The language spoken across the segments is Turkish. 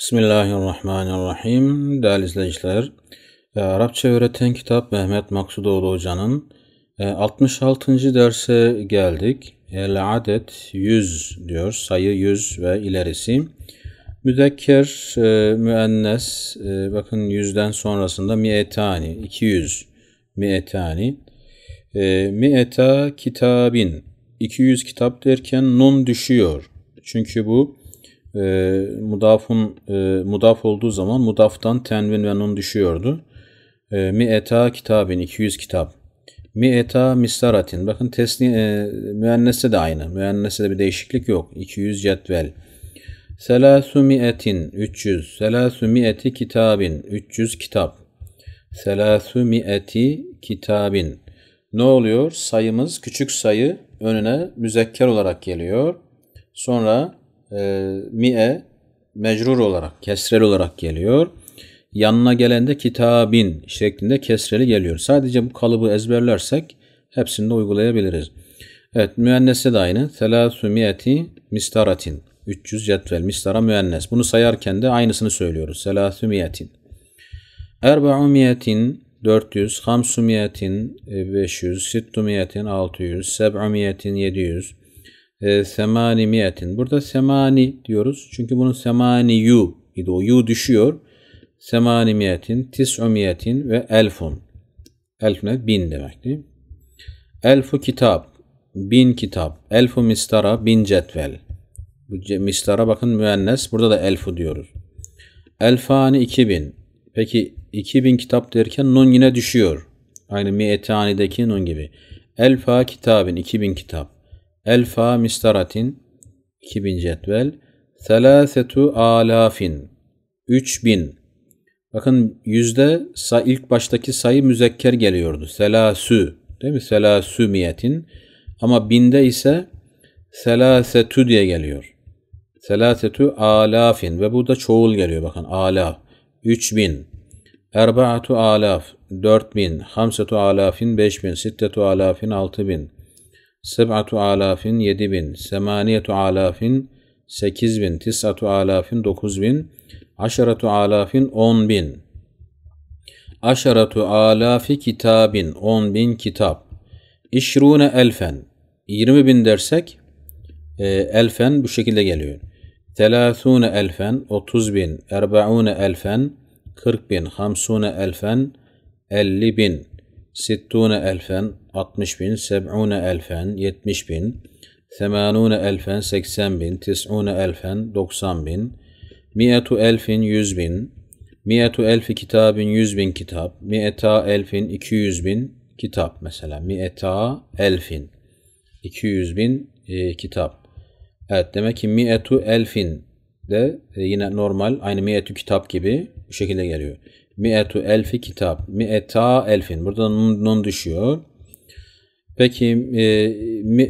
Bismillahirrahmanirrahim. Değerli izleyiciler, e, Arapça öğreten kitap Mehmet Maksudoğlu Hoca'nın 66. E, derse geldik. El adet 100 diyor, sayı 100 ve ilerisi. Müdekker, e, müennes, bakın 100'den sonrasında mi'etani, 200, mi'etani. Mi'eta kitabin, 200 kitap derken nun düşüyor. Çünkü bu e, mudafun e, mudaf olduğu zaman mudaftan tenvin ve nun düşüyordu. E, ee, mi eta kitabin 200 kitap. Mi eta misaratin. Bakın tesni e, müennese de aynı. Müennese de bir değişiklik yok. 200 cetvel. Selasu mi'etin 300. Selasu mi'eti kitabin 300 kitap. Selasu mi'eti kitabin. Ne oluyor? Sayımız küçük sayı önüne müzekker olarak geliyor. Sonra ee, mi'e mecrur olarak, kesrel olarak geliyor. Yanına gelende de kitabin şeklinde kesreli geliyor. Sadece bu kalıbı ezberlersek hepsini de uygulayabiliriz. Evet müennese de aynı. Selasümiyeti mistaratin. 300 cetvel mistara müennes. Bunu sayarken de aynısını söylüyoruz. Selasümiyetin. Erbaumiyetin 400, hamsumiyetin 500, sittumiyetin 600, seb'umiyetin 700, e, semani miyetin. Burada semani diyoruz. Çünkü bunun semani yu idi. O yu düşüyor. Semani miyetin, tis'u miyetin ve elfun. Elf ne? Bin demekti. Elfu kitap. Bin kitap. Elfu mistara. Bin cetvel. Bu mistara bakın müennes. Burada da elfu diyoruz. Elfani iki bin. Peki iki bin kitap derken nun yine düşüyor. Aynı miyetani'deki nun gibi. Elfa kitabin iki bin kitap elfa mistaratin 2000 cetvel selasetu alafin 3000 Bakın yüzde ilk baştaki sayı müzekker geliyordu. Selasü değil mi? Selasü miyetin. Ama binde ise selasetu diye geliyor. Selasetu alafin ve bu da çoğul geliyor bakın ala 3000 Erbaatu alaf 4000 Hamsetu alafin 5000 Sittetu alafin 6000 seb'atu alafin yedi bin, semaniyetu alafin sekiz bin, tis'atu alafin dokuz bin, aşaratu alafin on bin. Aşaratu alafi kitabin, on bin kitap. İşrune elfen, yirmi bin dersek e, elfen bu şekilde geliyor. Telâthûne elfen, otuz bin, erbaûne elfen, kırk bin, hamsûne elfen, elli bin sittûne elfen, altmış bin, seb'ûne elfen, yetmiş bin, semanûne elfen, seksen bin, tis'ûne elfen, doksan bin, mi'etu elfin, yüz bin, mi'etu elfi kitabin, yüz bin kitap, mi'eta elfin, iki bin kitap mesela. Mi'eta elfin, iki bin e, kitap. Evet demek ki mi'etu elfin de e, yine normal aynı 100 kitap gibi bu şekilde geliyor. Mi'etu elfi kitap. Mi'eta elfin. Burada nun, düşüyor. Peki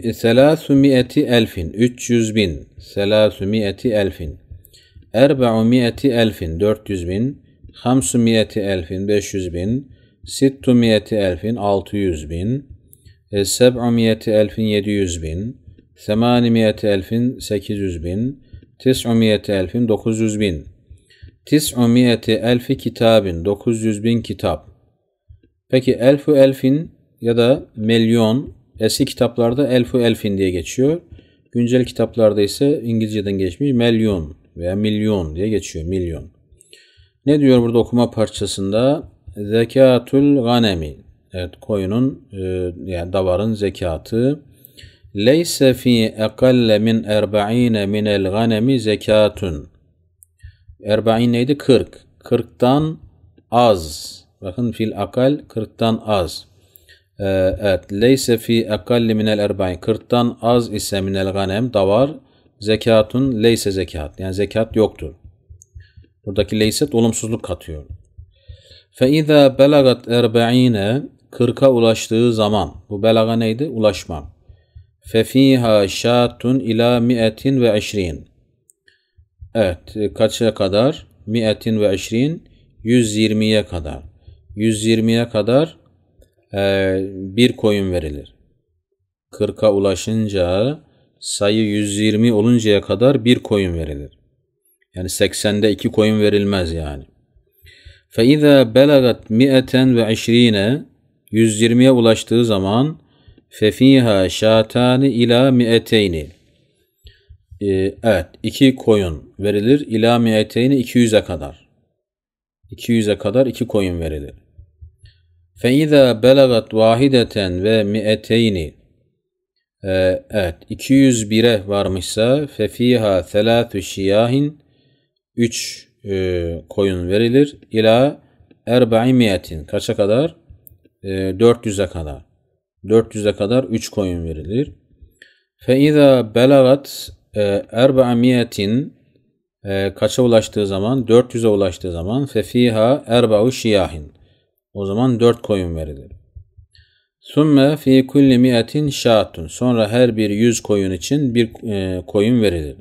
e, selasu mi'eti elfin. 300 bin. Selasu mi'eti elfin. Erba'u mi'eti elfin. 400 bin. Hamsu mi'eti elfin. 500 bin. Sittu mi'eti elfin. 600 bin. E, Seb'u mi'eti elfin. 700 bin. Semani mi'eti elfin. 800 bin. Tis'u mi'eti elfin. 900 bin. Tis'umiyeti elfi kitabin 900 bin kitap. Peki elfu elfin ya da milyon eski kitaplarda elfu elfin diye geçiyor. Güncel kitaplarda ise İngilizceden geçmiş milyon veya milyon diye geçiyor milyon. Ne diyor burada okuma parçasında? Zekatul ganemi. Evet koyunun e, yani davarın zekatı. Leyse fi ekalle min erba'ine minel ganemi zekatun. Erbain neydi? 40. 40'tan az. Bakın fil akal 40'tan az. Ee, evet. Leyse fi akalli minel erbain. 40'tan az ise minel ganem davar. Zekatun leyse zekat. Yani zekat yoktur. Buradaki leyset olumsuzluk katıyor. فَاِذَا belagat اَرْبَع۪ينَ 40'a ulaştığı zaman. Bu belaga neydi? Ulaşma. فَف۪يهَا شَاتٌ ila ve وَعِشْر۪ينَ Evet. E, kaça kadar? Mi'etin ve eşrin. 120'ye kadar. 120'ye kadar e, bir koyun verilir. 40'a ulaşınca sayı 120 oluncaya kadar bir koyun verilir. Yani 80'de iki koyun verilmez yani. فَاِذَا بَلَغَتْ مِئَةً وَعِشْر۪ينَ 120'ye ulaştığı zaman فَف۪يهَا شَاتَانِ ila مِئَتَيْنِ e, evet 2 koyun verilir. İlâ mi'eteyni 200'e kadar. 200'e kadar 2 koyun verilir. فَاِذَا belagat vahideten ve mi'eteyni ee, evet 201'e varmışsa fefiha thalathu şiyahin 3 e, koyun verilir ila erba'i miyetin kaça kadar? E, 400'e kadar. 400'e kadar 3 koyun verilir. Fe izâ belagat ee, erba'amiyetin e, kaça ulaştığı zaman? 400'e ulaştığı zaman fefiha erba'u şiyahin. O zaman 4 koyun verilir. Sümme fi kulli miyetin şatun. Sonra her bir 100 koyun için bir e, koyun verilir.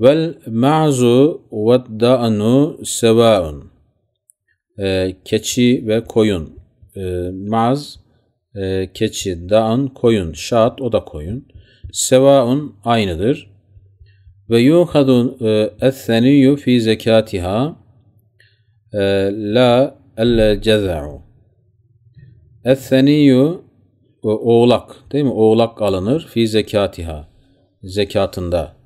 Vel ma'zu ve da'nu sevaun. E, keçi ve koyun. E, maz, e, keçi, da'an, koyun. Şat, o da koyun sevaun aynıdır. Ve yuhadun etheniyyu fi zekatiha e, la el ceza'u. Etheniyyu e, oğlak değil mi? Oğlak alınır fi zekatiha zekatında.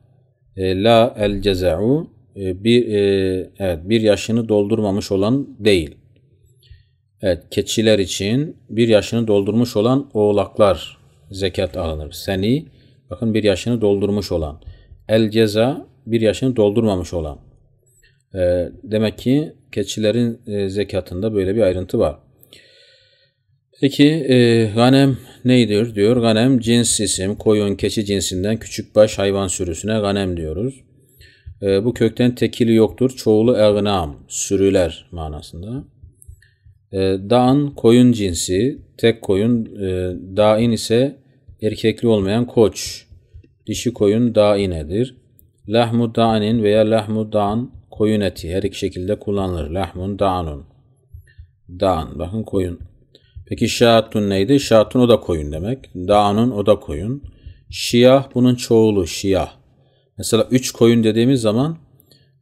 E, la el ceza'u bir evet bir yaşını doldurmamış olan değil. Evet keçiler için bir yaşını doldurmuş olan oğlaklar zekat alınır. Seni bakın bir yaşını doldurmuş olan. El ceza bir yaşını doldurmamış olan. E, demek ki keçilerin e, zekatında böyle bir ayrıntı var. Peki e, ganem nedir diyor. Ganem cins isim. Koyun, keçi cinsinden küçük baş hayvan sürüsüne ganem diyoruz. E, bu kökten tekili yoktur. Çoğulu egnam, sürüler manasında. E, dağın koyun cinsi, tek koyun. E, dain ise Erkekli olmayan koç. Dişi koyun dainedir. Lahmu danin veya lahmu dan koyun eti her iki şekilde kullanılır. Lahmun danun. Dan bakın koyun. Peki şatun neydi? Şatun o da koyun demek. Danun o da koyun. Şiyah bunun çoğulu şiyah. Mesela üç koyun dediğimiz zaman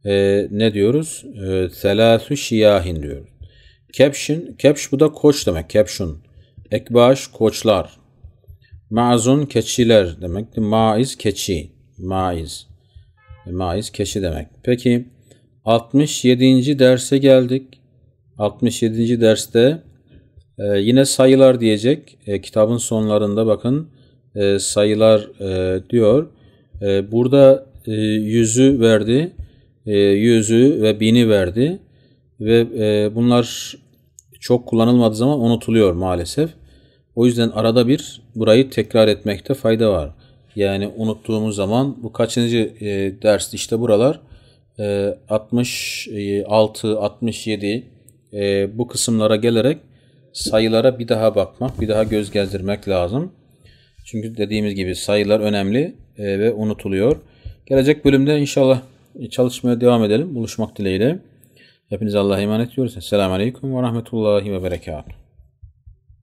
e, ne diyoruz? E, Selâsü şiyahin diyoruz. Kepşin, kepş bu da koç demek. Kepşun. Ekbaş koçlar. Ma'zun keçiler demek. Maiz keçi. Maiz. Maiz keçi demek. Peki 67. derse geldik. 67. derste e, yine sayılar diyecek. E, kitabın sonlarında bakın e, sayılar e, diyor. E, burada e, yüzü verdi. E, yüzü ve bini verdi. Ve e, bunlar çok kullanılmadığı zaman unutuluyor maalesef. O yüzden arada bir burayı tekrar etmekte fayda var. Yani unuttuğumuz zaman bu kaçıncı e, ders işte buralar e, 66, 67 e, e, bu kısımlara gelerek sayılara bir daha bakmak, bir daha göz gezdirmek lazım. Çünkü dediğimiz gibi sayılar önemli e, ve unutuluyor. Gelecek bölümde inşallah e, çalışmaya devam edelim. Buluşmak dileğiyle. Hepinize Allah'a emanet ediyoruz. Selamun Aleyküm ve Rahmetullahi ve Berekatuhu.